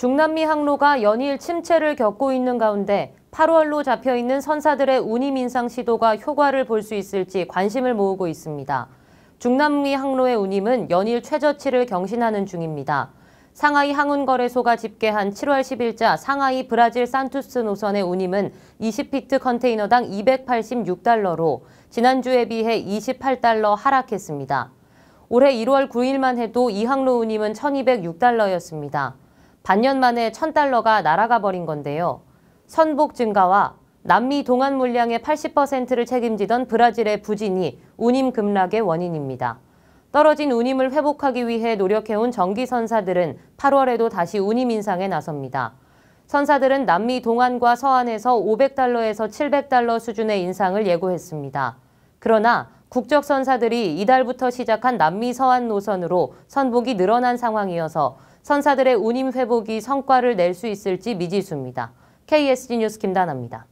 중남미 항로가 연일 침체를 겪고 있는 가운데 8월로 잡혀 있는 선사들의 운임 인상 시도가 효과를 볼 수 있을지 관심을 모으고 있습니다. 중남미 항로의 운임은 연일 최저치를 경신하는 중입니다. 상하이 항운거래소가 집계한 7월 10일자 상하이 브라질 산투스 노선의 운임은 20피트 컨테이너당 286달러로 지난주에 비해 28달러 하락했습니다. 올해 1월 9일만 해도 이 항로 운임은 1206달러였습니다. 반년 만에 1000달러가 날아가 버린 건데요. 선복 증가와 남미 동안 물량의 80%를 책임지던 브라질의 부진이 운임 급락의 원인입니다. 떨어진 운임을 회복하기 위해 노력해온 전기선사들은 8월에도 다시 운임 인상에 나섭니다. 선사들은 남미 동안과 서안에서 500달러에서 700달러 수준의 인상을 예고했습니다. 그러나 국적선사들이 이달부터 시작한 남미 서안 노선으로 선복이 늘어난 상황이어서 선사들의 운임 회복이 성과를 낼 수 있을지 미지수입니다. KSG 뉴스 김다나입니다.